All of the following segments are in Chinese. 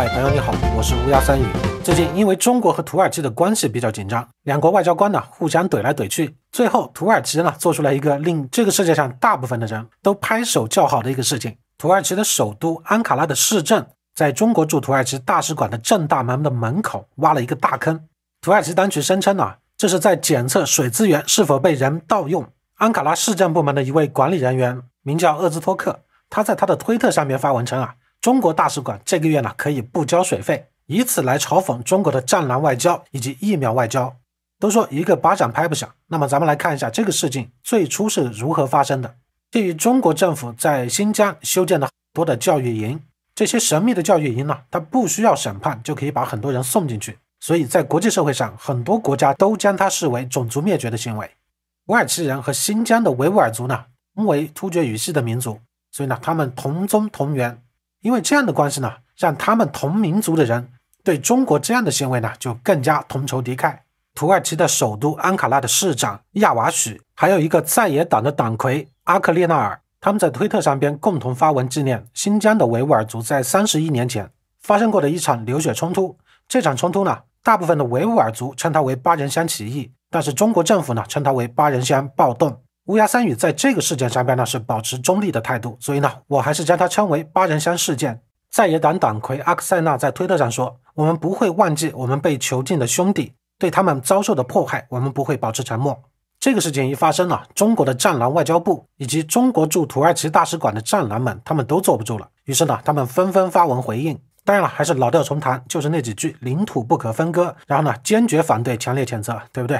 嗨，朋友你好，我是乌鸦三语。最近因为中国和土耳其的关系比较紧张，两国外交官呢互相怼来怼去，最后土耳其呢做出了一个令这个世界上大部分的人都拍手叫好的一个事情：土耳其的首都安卡拉的市政在中国驻土耳其大使馆的正大门的门口挖了一个大坑。土耳其当局声称呢，这是在检测水资源是否被人盗用。安卡拉市政部门的一位管理人员名叫厄兹托克，他在他的推特上面发文称啊。中国大使馆这个月呢可以不交水费，以此来嘲讽中国的“战狼外交”以及“疫苗外交”。都说一个巴掌拍不响，那么咱们来看一下这个事情最初是如何发生的。鉴于中国政府在新疆修建了很多的教育营，这些神秘的教育营呢，它不需要审判就可以把很多人送进去，所以在国际社会上，很多国家都将它视为种族灭绝的行为。土耳其人和新疆的维吾尔族呢同为突厥语系的民族，所以呢他们同宗同源。因为这样的关系呢，让他们同民族的人对中国这样的行为呢，就更加同仇敌忾。土耳其的首都安卡拉的市长亚瓦许，还有一个在野党的党魁阿克列纳尔，他们在推特上边共同发文纪念新疆的维吾尔族在三十一年前发生过的一场流血冲突。这场冲突呢，大部分的维吾尔族称它为八人乡起义，但是中国政府呢，称它为八人乡暴动。乌鸦三羽在这个事件上边呢是保持中立的态度，所以呢我还是将它称为八人山事件。在野党党魁阿克塞纳在推特上说：“我们不会忘记我们被囚禁的兄弟，对他们遭受的迫害，我们不会保持沉默。”这个事件一发生啊，中国的战狼外交部以及中国驻土耳其大使馆的战狼们他们都坐不住了，于是呢他们纷纷发文回应。当然了，还是老调重弹，就是那几句领土不可分割，然后呢坚决反对，强烈谴责，对不对？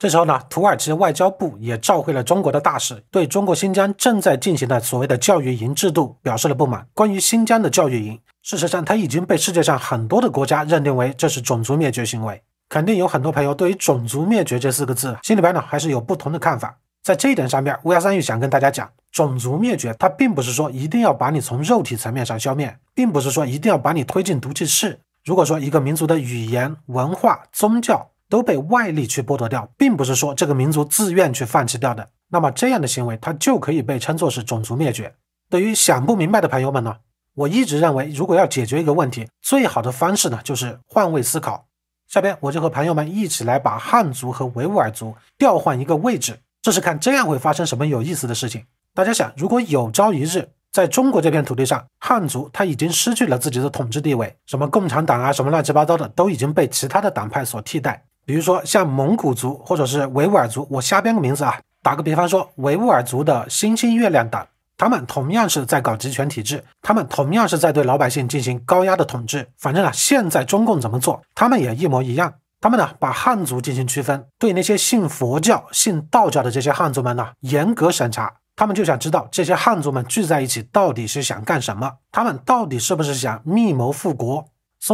这时候呢，土耳其外交部也召回了中国的大使，对中国新疆正在进行的所谓的教育营制度表示了不满。关于新疆的教育营，事实上它已经被世界上很多的国家认定为这是种族灭绝行为。肯定有很多朋友对于“种族灭绝”这四个字，心里边呢还是有不同的看法。在这一点上面，乌鸦三玉想跟大家讲，种族灭绝它并不是说一定要把你从肉体层面上消灭，并不是说一定要把你推进毒气室。如果说一个民族的语言、文化、宗教，都被外力去剥夺掉，并不是说这个民族自愿去放弃掉的。那么这样的行为，它就可以被称作是种族灭绝。对于想不明白的朋友们呢，我一直认为，如果要解决一个问题，最好的方式呢，就是换位思考。下边我就和朋友们一起来把汉族和维吾尔族调换一个位置，试试看这样会发生什么有意思的事情。大家想，如果有朝一日在中国这片土地上，汉族他已经失去了自己的统治地位，什么共产党啊，什么乱七八糟的，都已经被其他的党派所替代。比如说像蒙古族或者是维吾尔族，我瞎编个名字啊。打个比方说，维吾尔族的“星星月亮党”，他们同样是在搞集权体制，他们同样是在对老百姓进行高压的统治。反正呢，现在中共怎么做，他们也一模一样。他们呢，把汉族进行区分，对那些信佛教、信道教的这些汉族们呢，严格审查。他们就想知道这些汉族们聚在一起到底是想干什么？他们到底是不是想密谋复国？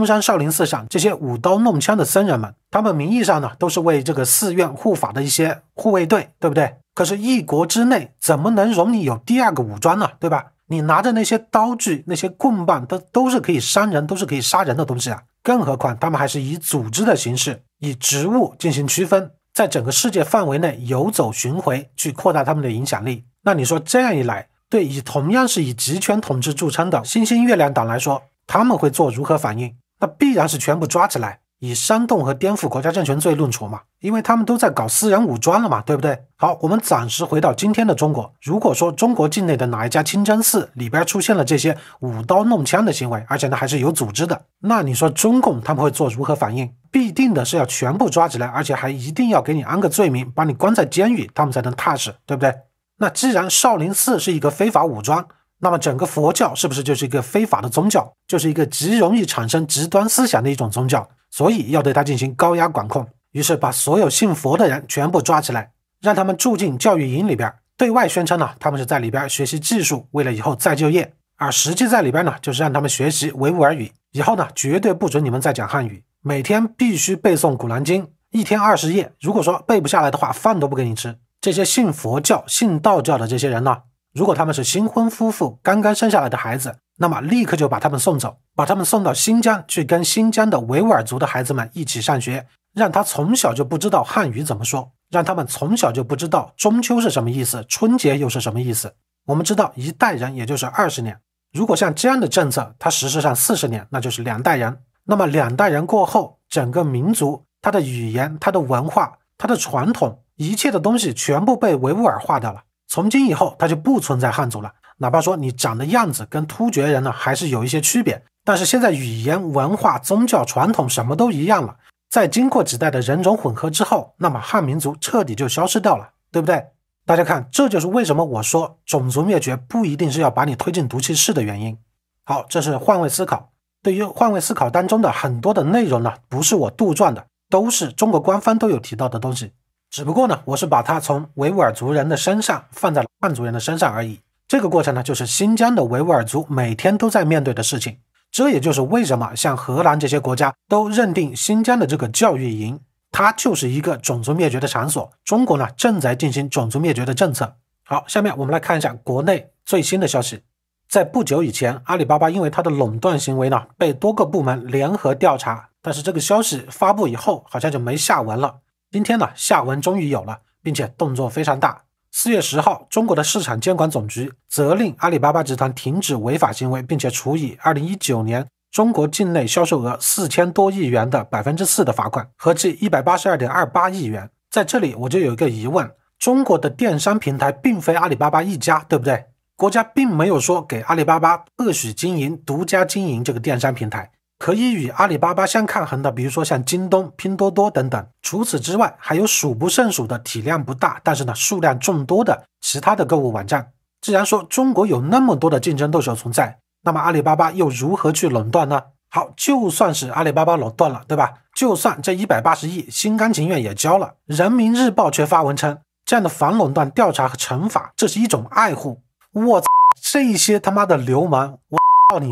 嵩山少林寺上这些舞刀弄枪的僧人们，他们名义上呢都是为这个寺院护法的一些护卫队，对不对？可是，一国之内怎么能容你有第二个武装呢？对吧？你拿着那些刀具、那些棍棒，都都是可以伤人、都是可以杀人的东西啊！更何况他们还是以组织的形式，以职务进行区分，在整个世界范围内游走巡回，去扩大他们的影响力。那你说这样一来，对以同样是以集权统治著称的新兴月亮党来说，他们会做如何反应？那必然是全部抓起来，以煽动和颠覆国家政权罪论处嘛，因为他们都在搞私人武装了嘛，对不对？好，我们暂时回到今天的中国，如果说中国境内的哪一家清真寺里边出现了这些舞刀弄枪的行为，而且呢还是有组织的，那你说中共他们会做如何反应？必定的是要全部抓起来，而且还一定要给你安个罪名，把你关在监狱，他们才能踏实，对不对？那既然少林寺是一个非法武装。那么整个佛教是不是就是一个非法的宗教，就是一个极容易产生极端思想的一种宗教？所以要对它进行高压管控，于是把所有信佛的人全部抓起来，让他们住进教育营里边，对外宣称呢，他们是在里边学习技术，为了以后再就业。而实际在里边呢，就是让他们学习维吾尔语，以后呢，绝对不准你们再讲汉语，每天必须背诵《古兰经》，一天二十页。如果说背不下来的话，饭都不给你吃。这些信佛教、信道教的这些人呢？如果他们是新婚夫妇，刚刚生下来的孩子，那么立刻就把他们送走，把他们送到新疆去，跟新疆的维吾尔族的孩子们一起上学，让他从小就不知道汉语怎么说，让他们从小就不知道中秋是什么意思，春节又是什么意思。我们知道一代人也就是二十年，如果像这样的政策，它实施上四十年，那就是两代人。那么两代人过后，整个民族它的语言、它的文化、它的传统，一切的东西全部被维吾尔化掉了。从今以后，他就不存在汉族了。哪怕说你长的样子跟突厥人呢，还是有一些区别。但是现在语言、文化、宗教、传统什么都一样了。在经过几代的人种混合之后，那么汉民族彻底就消失掉了，对不对？大家看，这就是为什么我说种族灭绝不一定是要把你推进毒气室的原因。好，这是换位思考。对于换位思考当中的很多的内容呢，不是我杜撰的，都是中国官方都有提到的东西。只不过呢，我是把它从维吾尔族人的身上放在了汉族人的身上而已。这个过程呢，就是新疆的维吾尔族每天都在面对的事情。这也就是为什么像荷兰这些国家都认定新疆的这个教育营，它就是一个种族灭绝的场所。中国呢，正在进行种族灭绝的政策。好，下面我们来看一下国内最新的消息。在不久以前，阿里巴巴因为它的垄断行为呢，被多个部门联合调查。但是这个消息发布以后，好像就没下文了。今天呢，下文终于有了，并且动作非常大。四月十号，中国的市场监管总局责令阿里巴巴集团停止违法行为，并且处以二零一九年中国境内销售额四千多亿元的百分之四的罚款，合计一百八十二点二八亿元。在这里，我就有一个疑问：中国的电商平台并非阿里巴巴一家，对不对？国家并没有说给阿里巴巴特许经营、独家经营这个电商平台。可以与阿里巴巴相抗衡的，比如说像京东、拼多多等等。除此之外，还有数不胜数的体量不大，但是呢数量众多的其他的购物网站。既然说中国有那么多的竞争对手存在，那么阿里巴巴又如何去垄断呢？好，就算是阿里巴巴垄断了，对吧？就算这一百八十亿心甘情愿也交了，《人民日报》却发文称，这样的反垄断调查和惩罚，这是一种爱护。我这些他妈的流氓，我告你！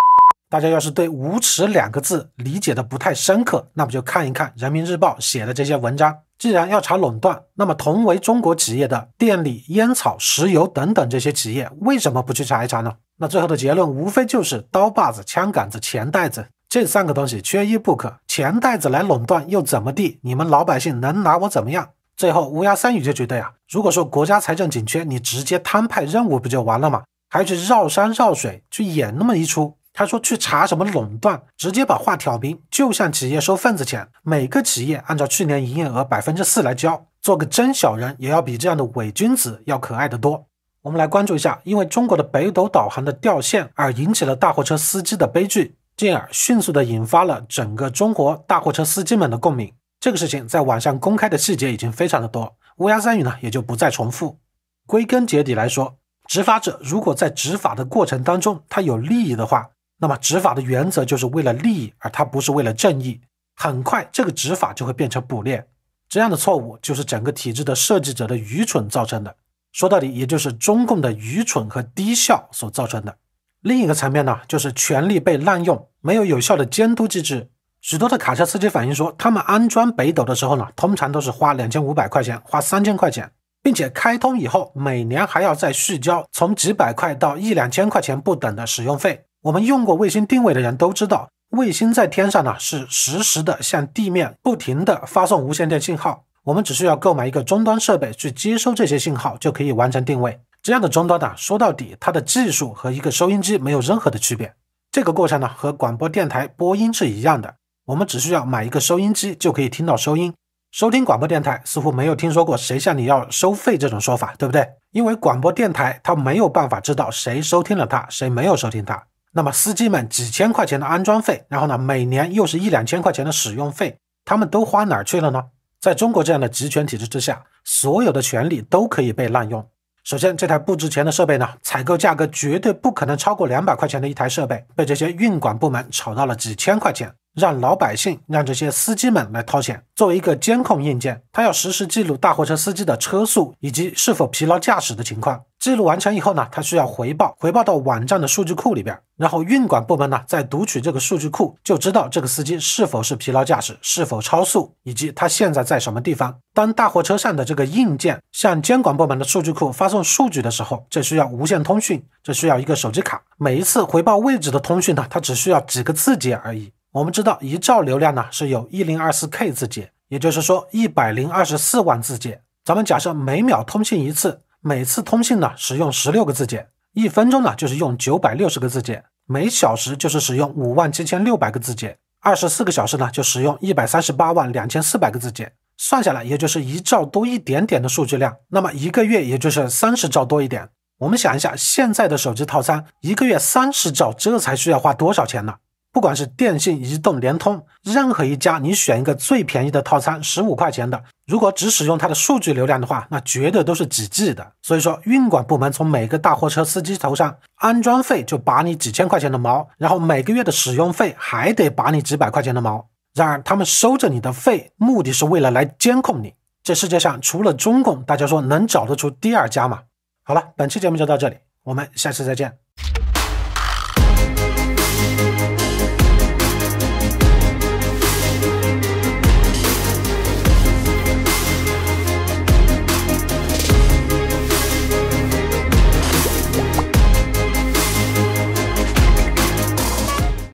大家要是对“无耻”两个字理解的不太深刻，那么就看一看人民日报写的这些文章。既然要查垄断，那么同为中国企业的电力、烟草、石油等等这些企业，为什么不去查一查呢？那最后的结论无非就是刀把子、枪杆子、钱袋子这三个东西缺一不可。钱袋子来垄断又怎么地？你们老百姓能拿我怎么样？最后乌鸦三语就觉得呀，如果说国家财政紧缺，你直接摊派任务不就完了吗？还去绕山绕水去演那么一出？他说去查什么垄断，直接把话挑明，就像企业收份子钱，每个企业按照去年营业额百分之四来交，做个真小人也要比这样的伪君子要可爱的多。我们来关注一下，因为中国的北斗导航的掉线而引起了大货车司机的悲剧，进而迅速的引发了整个中国大货车司机们的共鸣。这个事情在网上公开的细节已经非常的多，乌鸦三语呢也就不再重复。归根结底来说，执法者如果在执法的过程当中他有利益的话，那么执法的原则就是为了利益，而它不是为了正义。很快，这个执法就会变成捕猎。这样的错误就是整个体制的设计者的愚蠢造成的。说到底，也就是中共的愚蠢和低效所造成的。另一个层面呢，就是权力被滥用，没有有效的监督机制。许多的卡车司机反映说，他们安装北斗的时候呢，通常都是花两千五百块钱，花三千块钱，并且开通以后每年还要再续交，从几百块到一两千块钱不等的使用费。我们用过卫星定位的人都知道，卫星在天上呢，是实时的向地面不停的发送无线电信号。我们只需要购买一个终端设备去接收这些信号，就可以完成定位。这样的终端呢，说到底，它的技术和一个收音机没有任何的区别。这个过程呢，和广播电台播音是一样的。我们只需要买一个收音机就可以听到收音。收听广播电台，似乎没有听说过谁向你要收费这种说法，对不对？因为广播电台它没有办法知道谁收听了它，谁没有收听它。那么司机们几千块钱的安装费，然后呢，每年又是一两千块钱的使用费，他们都花哪儿去了呢？在中国这样的集权体制之下，所有的权利都可以被滥用。首先，这台不值钱的设备呢，采购价格绝对不可能超过两百块钱的一台设备，被这些运管部门炒到了几千块钱，让老百姓，让这些司机们来掏钱。作为一个监控硬件，它要实时记录大货车司机的车速以及是否疲劳驾驶的情况，记录完成以后呢，它需要回报，回报到网站的数据库里边。然后运管部门呢，在读取这个数据库，就知道这个司机是否是疲劳驾驶，是否超速，以及他现在在什么地方。当大货车上的这个硬件向监管部门的数据库发送数据的时候，这需要无线通讯，这需要一个手机卡。每一次回报位置的通讯呢，它只需要几个字节而已。我们知道一兆流量呢是有一零二四 K 字节，也就是说一百零二十四万字节。咱们假设每秒通信一次，每次通信呢使用十六个字节。一分钟呢，就是用九百六十个字节，每小时就是使用五万七千六百个字节，二十四个小时呢就使用一百三十八万两千四百个字节，算下来也就是一兆多一点点的数据量。那么一个月也就是三十兆多一点。我们想一下，现在的手机套餐一个月三十兆，这才需要花多少钱呢？不管是电信、移动、联通，任何一家，你选一个最便宜的套餐，十五块钱的，如果只使用它的数据流量的话，那绝对都是几 G 的。所以说，运管部门从每个大货车司机头上安装费就拔你几千块钱的毛，然后每个月的使用费还得拔你几百块钱的毛。然而，他们收着你的费，目的是为了来监控你。这世界上除了中共，大家说能找得出第二家吗？好了，本期节目就到这里，我们下次再见。